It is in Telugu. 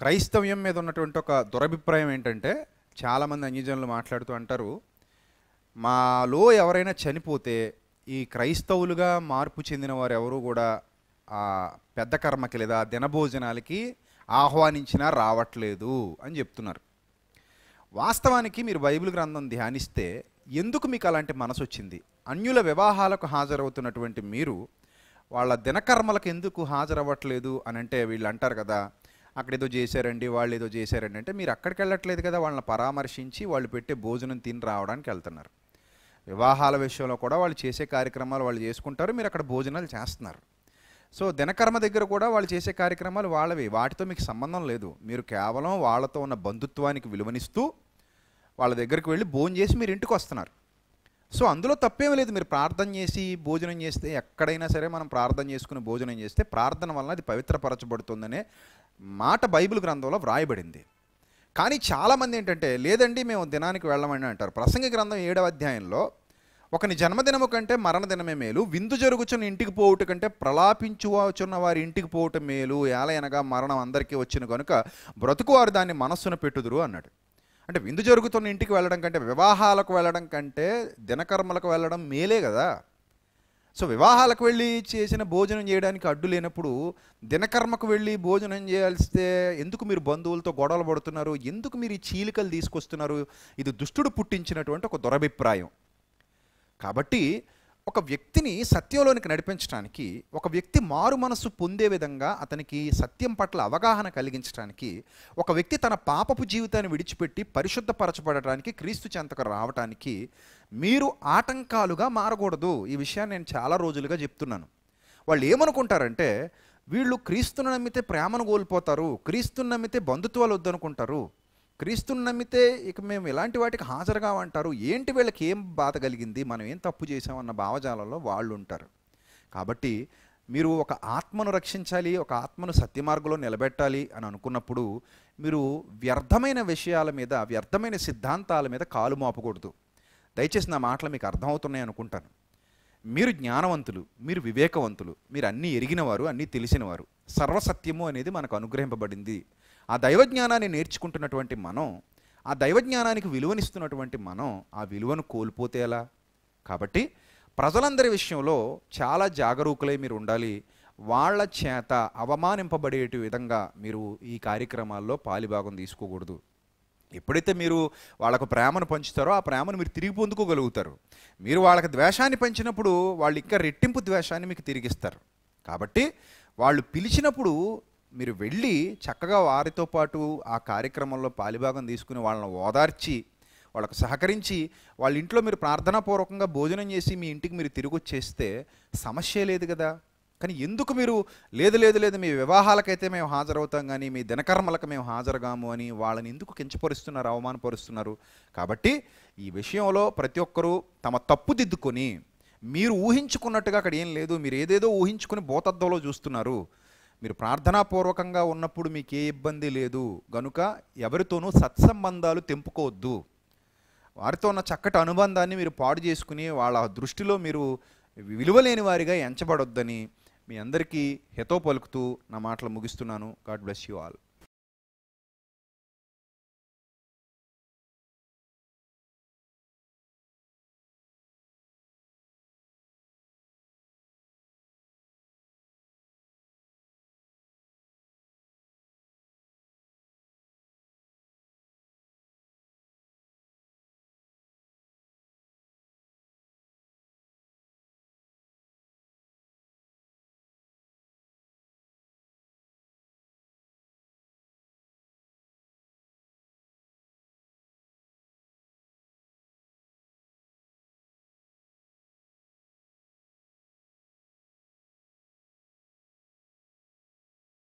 క్రైస్తవ్యం మీద ఉన్నటువంటి ఒక దురభిప్రాయం ఏంటంటే చాలామంది అన్యజనులు మాట్లాడుతూ అంటారు మాలో ఎవరైనా చనిపోతే ఈ క్రైస్తవులుగా మార్పు చెందిన వారు ఎవరు కూడా ఆ పెద్ద కర్మకి లేదా దినభోజనాలకి ఆహ్వానించినా రావట్లేదు అని చెప్తున్నారు వాస్తవానికి మీరు బైబిల్ గ్రంథం ధ్యానిస్తే ఎందుకు మీకు అలాంటి మనసు వచ్చింది అన్యుల వివాహాలకు హాజరవుతున్నటువంటి మీరు వాళ్ళ దినకర్మలకు ఎందుకు హాజరవ్వట్లేదు అని అంటే వీళ్ళు అంటారు కదా అక్కడ ఏదో చేశారండి వాళ్ళు ఏదో చేశారండి అంటే మీరు అక్కడికి వెళ్ళట్లేదు కదా వాళ్ళని పరామర్శించి వాళ్ళు పెట్టే భోజనం తిని రావడానికి వెళ్తున్నారు వివాహాల విషయంలో కూడా వాళ్ళు చేసే కార్యక్రమాలు వాళ్ళు చేసుకుంటారు మీరు అక్కడ భోజనాలు చేస్తున్నారు సో దినకర్మ దగ్గర కూడా వాళ్ళు చేసే కార్యక్రమాలు వాళ్ళవి వాటితో మీకు సంబంధం లేదు మీరు కేవలం వాళ్ళతో ఉన్న బంధుత్వానికి విలువనిస్తూ వాళ్ళ దగ్గరికి వెళ్ళి భోజనం చేసి మీరు ఇంటికి వస్తున్నారు సో అందులో తప్పేం లేదు మీరు ప్రార్థన చేసి భోజనం చేస్తే ఎక్కడైనా సరే మనం ప్రార్థన చేసుకుని భోజనం చేస్తే ప్రార్థన వలన అది పవిత్రపరచబడుతుందనే మాట బైబిల్ గ్రంథంలో వ్రాయబడింది కానీ చాలామంది ఏంటంటే లేదండి మేము దినానికి వెళ్ళమని అంటారు ప్రసంగ గ్రంథం ఏడవ అధ్యాయంలో ఒకని జన్మదినము కంటే మరణదినమే మేలు విందు జరుగుచున్న ఇంటికి పోవుట కంటే ప్రలాపించువచున్న వారి ఇంటికి పోవటం మేలు ఏలయనగా మరణం అందరికీ వచ్చిన కనుక బ్రతుకువారు దాన్ని మనస్సును పెట్టుదురు అన్నాడు అంటే విందు జరుగుతున్న ఇంటికి వెళ్ళడం కంటే వివాహాలకు వెళ్ళడం కంటే దినకర్మలకు వెళ్ళడం మేలే కదా సో వివాహాలకు వెళ్ళి చేసిన భోజనం చేయడానికి అడ్డు లేనప్పుడు దినకర్మకు వెళ్ళి భోజనం చేయాల్సితే ఎందుకు మీరు బంధువులతో గొడవలు పడుతున్నారు ఎందుకు మీరు ఈ చీలికలు తీసుకొస్తున్నారు ఇది దుష్టుడు పుట్టించినటువంటి ఒక దురభిప్రాయం కాబట్టి ఒక వ్యక్తిని సత్యంలోనికి నడిపించడానికి ఒక వ్యక్తి మారు మనసు పొందే విధంగా అతనికి సత్యం పట్ల అవగాహన కలిగించడానికి ఒక వ్యక్తి తన పాపపు జీవితాన్ని విడిచిపెట్టి పరిశుద్ధపరచబడటానికి క్రీస్తు చెంతకు రావటానికి మీరు ఆటంకాలుగా మారకూడదు ఈ విషయాన్ని నేను చాలా రోజులుగా చెప్తున్నాను వాళ్ళు ఏమనుకుంటారంటే వీళ్ళు క్రీస్తును నమ్మితే ప్రేమను కోల్పోతారు క్రీస్తును నమ్మితే బంధుత్వాలు వద్దనుకుంటారు క్రీస్తుని నమ్మితే ఇక మేము ఇలాంటి వాటికి హాజరు కావంటారు ఏంటి వీళ్ళకి ఏం బాధ కలిగింది మనం ఏం తప్పు చేసామన్న భావజాలంలో వాళ్ళు ఉంటారు కాబట్టి మీరు ఒక ఆత్మను రక్షించాలి ఒక ఆత్మను సత్యమార్గంలో నిలబెట్టాలి అని అనుకున్నప్పుడు మీరు వ్యర్థమైన విషయాల మీద వ్యర్థమైన సిద్ధాంతాల మీద కాలు మోపకూడదు దయచేసి నా మాటలు మీకు అర్థమవుతున్నాయి అనుకుంటాను మీరు జ్ఞానవంతులు మీరు వివేకవంతులు మీరు అన్నీ ఎరిగినవారు అన్నీ తెలిసినవారు సర్వసత్యము అనేది మనకు అనుగ్రహింపబడింది ఆ దైవజ్ఞానాన్ని నేర్చుకుంటున్నటువంటి మనం ఆ దైవజ్ఞానానికి విలువనిస్తున్నటువంటి మనం ఆ విలువను కోల్పోతే ఎలా కాబట్టి ప్రజలందరి విషయంలో చాలా జాగరూకులై మీరు ఉండాలి వాళ్ళ చేత అవమానింపబడే విధంగా మీరు ఈ కార్యక్రమాల్లో పాలిభాగం తీసుకోకూడదు ఎప్పుడైతే మీరు వాళ్ళకు ప్రేమను పంచుతారో ఆ ప్రేమను మీరు తిరిగి పొందుకోగలుగుతారు మీరు వాళ్ళకి ద్వేషాన్ని పంచినప్పుడు వాళ్ళు ఇంకా రెట్టింపు ద్వేషాన్ని మీకు తిరిగిస్తారు కాబట్టి వాళ్ళు పిలిచినప్పుడు మీరు వెళ్ళి చక్కగా వారితో పాటు ఆ కార్యక్రమంలో పాలిభాగం తీసుకుని వాళ్ళని ఓదార్చి వాళ్ళకు సహకరించి వాళ్ళ ఇంట్లో మీరు ప్రార్థనాపూర్వకంగా భోజనం చేసి మీ ఇంటికి మీరు తిరిగి వచ్చేస్తే సమస్య లేదు కదా కానీ ఎందుకు మీరు లేదు లేదు లేదు మీ వివాహాలకైతే మేము హాజరవుతాం కానీ మీ దినకర్మలకు మేము హాజరుగాము అని వాళ్ళని ఎందుకు కించపరుస్తున్నారు అవమానపరుస్తున్నారు కాబట్టి ఈ విషయంలో ప్రతి ఒక్కరూ తమ తప్పు దిద్దుకొని మీరు ఊహించుకున్నట్టుగా అక్కడ ఏం లేదు మీరు ఏదేదో ఊహించుకుని భూతద్దంలో చూస్తున్నారు మీరు ప్రార్థనాపూర్వకంగా ఉన్నప్పుడు మీకు ఏ ఇబ్బంది లేదు గనుక ఎవరితోనూ సత్సంబంధాలు తెంపుకోవద్దు వారితో ఉన్న చక్కటి అనుబంధాన్ని మీరు పాడు చేసుకుని వాళ్ళ దృష్టిలో మీరు విలువలేని వారిగా ఎంచబడొద్దని మీ అందరికీ హితో పలుకుతూ నా మాటలు ముగిస్తున్నాను గాడ్ బ్లెస్ యూ ఆల్